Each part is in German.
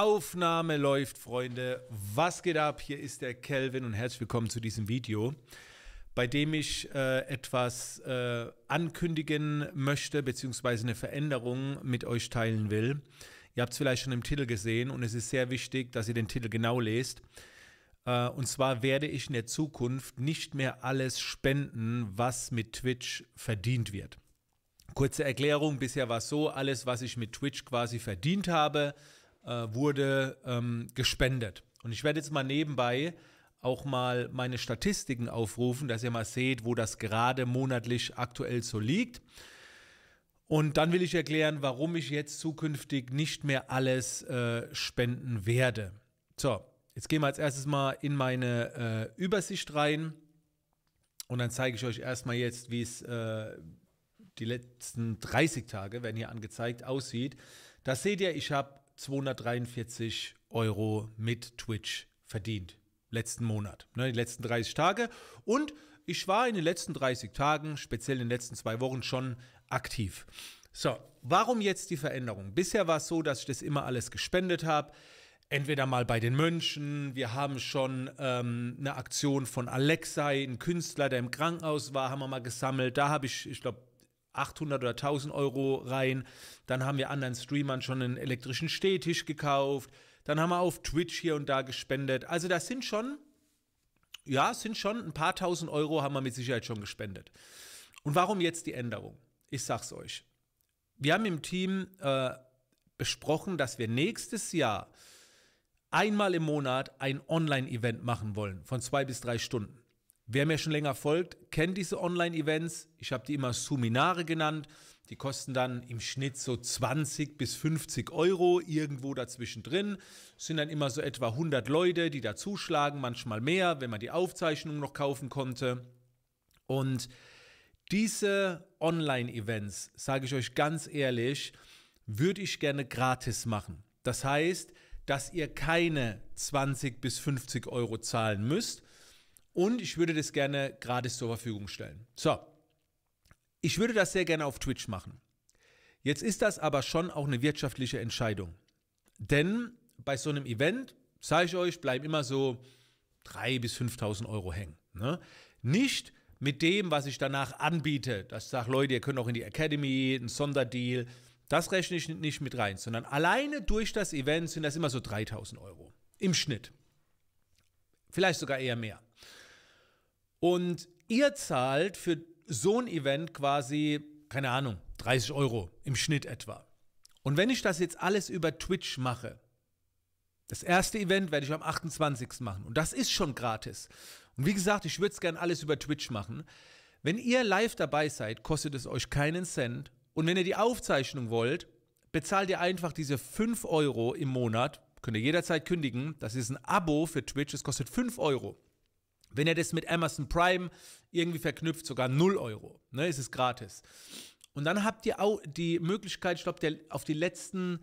Aufnahme läuft, Freunde. Was geht ab? Hier ist der Kelvin und herzlich willkommen zu diesem Video, bei dem ich äh, etwas äh, ankündigen möchte, beziehungsweise eine Veränderung mit euch teilen will. Ihr habt es vielleicht schon im Titel gesehen und es ist sehr wichtig, dass ihr den Titel genau lest. Äh, und zwar werde ich in der Zukunft nicht mehr alles spenden, was mit Twitch verdient wird. Kurze Erklärung, bisher war es so, alles, was ich mit Twitch quasi verdient habe, äh, wurde ähm, gespendet. Und ich werde jetzt mal nebenbei auch mal meine Statistiken aufrufen, dass ihr mal seht, wo das gerade monatlich aktuell so liegt. Und dann will ich erklären, warum ich jetzt zukünftig nicht mehr alles äh, spenden werde. So, jetzt gehen wir als erstes mal in meine äh, Übersicht rein. Und dann zeige ich euch erstmal jetzt, wie es äh, die letzten 30 Tage, werden hier angezeigt, aussieht. Da seht ihr, ich habe 243 Euro mit Twitch verdient. Letzten Monat, ne, die letzten 30 Tage. Und ich war in den letzten 30 Tagen, speziell in den letzten zwei Wochen, schon aktiv. So, warum jetzt die Veränderung? Bisher war es so, dass ich das immer alles gespendet habe. Entweder mal bei den Mönchen, wir haben schon ähm, eine Aktion von Alexei, ein Künstler, der im Krankenhaus war, haben wir mal gesammelt. Da habe ich, ich glaube, 800 oder 1000 Euro rein. Dann haben wir anderen Streamern schon einen elektrischen Stehtisch gekauft. Dann haben wir auf Twitch hier und da gespendet. Also das sind schon, ja, sind schon ein paar tausend Euro haben wir mit Sicherheit schon gespendet. Und warum jetzt die Änderung? Ich sag's euch. Wir haben im Team äh, besprochen, dass wir nächstes Jahr einmal im Monat ein Online-Event machen wollen von zwei bis drei Stunden. Wer mir schon länger folgt, kennt diese Online-Events. Ich habe die immer Suminare genannt. Die kosten dann im Schnitt so 20 bis 50 Euro irgendwo dazwischen drin. Es sind dann immer so etwa 100 Leute, die da zuschlagen, manchmal mehr, wenn man die Aufzeichnung noch kaufen konnte. Und diese Online-Events, sage ich euch ganz ehrlich, würde ich gerne gratis machen. Das heißt, dass ihr keine 20 bis 50 Euro zahlen müsst, und ich würde das gerne gratis zur Verfügung stellen. So, ich würde das sehr gerne auf Twitch machen. Jetzt ist das aber schon auch eine wirtschaftliche Entscheidung. Denn bei so einem Event, sage ich euch, bleiben immer so 3.000 bis 5.000 Euro hängen. Ne? Nicht mit dem, was ich danach anbiete, dass ich sage, Leute, ihr könnt auch in die Academy, ein Sonderdeal, das rechne ich nicht mit rein, sondern alleine durch das Event sind das immer so 3.000 Euro im Schnitt. Vielleicht sogar eher mehr. Und ihr zahlt für so ein Event quasi, keine Ahnung, 30 Euro im Schnitt etwa. Und wenn ich das jetzt alles über Twitch mache, das erste Event werde ich am 28. machen und das ist schon gratis. Und wie gesagt, ich würde es gerne alles über Twitch machen. Wenn ihr live dabei seid, kostet es euch keinen Cent. Und wenn ihr die Aufzeichnung wollt, bezahlt ihr einfach diese 5 Euro im Monat. Könnt ihr jederzeit kündigen. Das ist ein Abo für Twitch. Es kostet 5 Euro. Wenn ihr das mit Amazon Prime irgendwie verknüpft, sogar 0 Euro, ne, ist es gratis. Und dann habt ihr auch die Möglichkeit, ich glaube, auf die letzten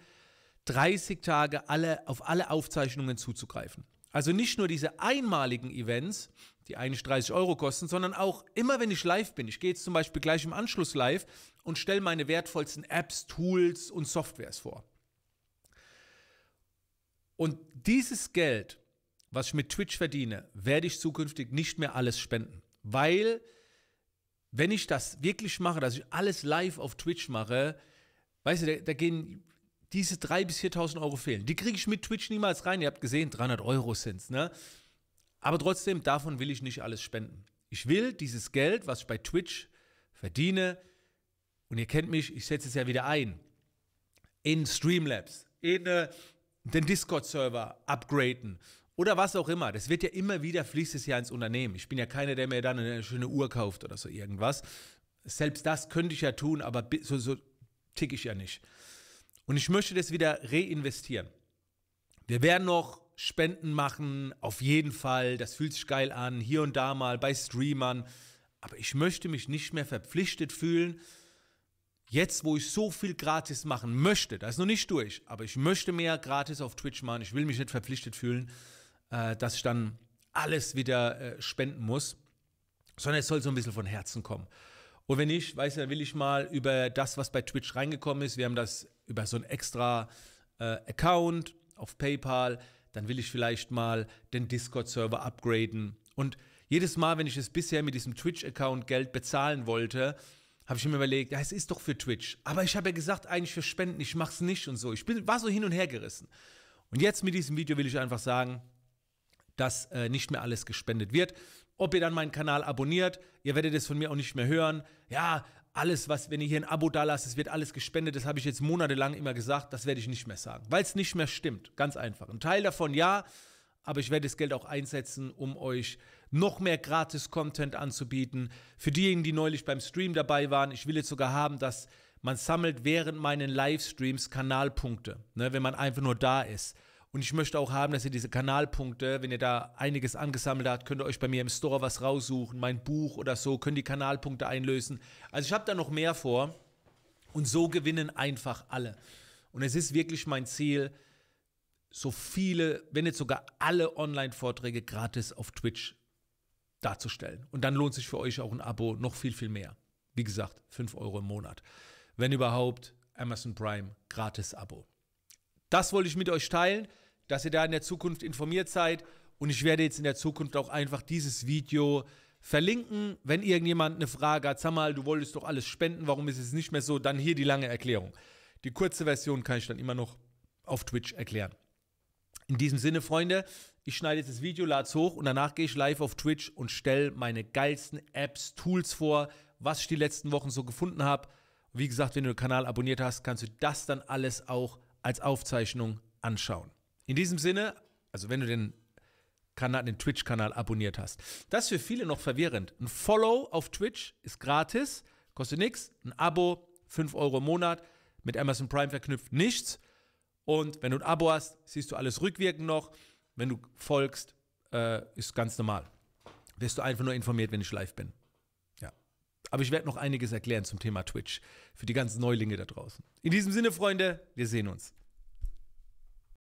30 Tage alle, auf alle Aufzeichnungen zuzugreifen. Also nicht nur diese einmaligen Events, die eigentlich 30 Euro kosten, sondern auch immer, wenn ich live bin. Ich gehe jetzt zum Beispiel gleich im Anschluss live und stelle meine wertvollsten Apps, Tools und Softwares vor. Und dieses Geld was ich mit Twitch verdiene, werde ich zukünftig nicht mehr alles spenden. Weil, wenn ich das wirklich mache, dass ich alles live auf Twitch mache, weißt du, da, da gehen diese 3.000 bis 4.000 Euro fehlen. Die kriege ich mit Twitch niemals rein. Ihr habt gesehen, 300 Euro sind es. Ne? Aber trotzdem, davon will ich nicht alles spenden. Ich will dieses Geld, was ich bei Twitch verdiene, und ihr kennt mich, ich setze es ja wieder ein, in Streamlabs, in äh, den Discord-Server upgraden, oder was auch immer. Das wird ja immer wieder, fließt es ja ins Unternehmen. Ich bin ja keiner, der mir dann eine schöne Uhr kauft oder so irgendwas. Selbst das könnte ich ja tun, aber so, so tick ich ja nicht. Und ich möchte das wieder reinvestieren. Wir werden noch Spenden machen, auf jeden Fall. Das fühlt sich geil an, hier und da mal bei Streamern. Aber ich möchte mich nicht mehr verpflichtet fühlen, jetzt wo ich so viel gratis machen möchte, das ist noch nicht durch, aber ich möchte mehr gratis auf Twitch machen, ich will mich nicht verpflichtet fühlen, äh, dass ich dann alles wieder äh, spenden muss, sondern es soll so ein bisschen von Herzen kommen. Und wenn nicht, weiß du, dann will ich mal über das, was bei Twitch reingekommen ist, wir haben das über so einen extra äh, Account auf PayPal, dann will ich vielleicht mal den Discord-Server upgraden. Und jedes Mal, wenn ich es bisher mit diesem Twitch-Account Geld bezahlen wollte, habe ich mir überlegt, ja, es ist doch für Twitch. Aber ich habe ja gesagt, eigentlich für Spenden, ich mache es nicht und so. Ich bin, war so hin und her gerissen. Und jetzt mit diesem Video will ich einfach sagen, dass äh, nicht mehr alles gespendet wird. Ob ihr dann meinen Kanal abonniert, ihr werdet es von mir auch nicht mehr hören. Ja, alles, was, wenn ihr hier ein Abo da lasst, es wird alles gespendet, das habe ich jetzt monatelang immer gesagt, das werde ich nicht mehr sagen, weil es nicht mehr stimmt. Ganz einfach. Ein Teil davon ja, aber ich werde das Geld auch einsetzen, um euch noch mehr Gratis-Content anzubieten. Für diejenigen, die neulich beim Stream dabei waren, ich will jetzt sogar haben, dass man sammelt während meinen Livestreams Kanalpunkte, ne, wenn man einfach nur da ist. Und ich möchte auch haben, dass ihr diese Kanalpunkte, wenn ihr da einiges angesammelt habt, könnt ihr euch bei mir im Store was raussuchen, mein Buch oder so, könnt die Kanalpunkte einlösen. Also ich habe da noch mehr vor. Und so gewinnen einfach alle. Und es ist wirklich mein Ziel, so viele, wenn nicht sogar alle Online-Vorträge gratis auf Twitch darzustellen. Und dann lohnt sich für euch auch ein Abo noch viel, viel mehr. Wie gesagt, 5 Euro im Monat. Wenn überhaupt, Amazon Prime, gratis Abo. Das wollte ich mit euch teilen dass ihr da in der Zukunft informiert seid. Und ich werde jetzt in der Zukunft auch einfach dieses Video verlinken. Wenn irgendjemand eine Frage hat, sag mal, du wolltest doch alles spenden, warum ist es nicht mehr so? Dann hier die lange Erklärung. Die kurze Version kann ich dann immer noch auf Twitch erklären. In diesem Sinne, Freunde, ich schneide jetzt das Video, lade es hoch und danach gehe ich live auf Twitch und stelle meine geilsten Apps, Tools vor, was ich die letzten Wochen so gefunden habe. Wie gesagt, wenn du den Kanal abonniert hast, kannst du das dann alles auch als Aufzeichnung anschauen. In diesem Sinne, also wenn du den Kanal, den Twitch-Kanal abonniert hast. Das ist für viele noch verwirrend. Ein Follow auf Twitch ist gratis, kostet nichts. Ein Abo, 5 Euro im Monat, mit Amazon Prime verknüpft nichts. Und wenn du ein Abo hast, siehst du alles rückwirkend noch. Wenn du folgst, äh, ist ganz normal. Wirst du einfach nur informiert, wenn ich live bin. Ja. Aber ich werde noch einiges erklären zum Thema Twitch für die ganzen Neulinge da draußen. In diesem Sinne, Freunde, wir sehen uns.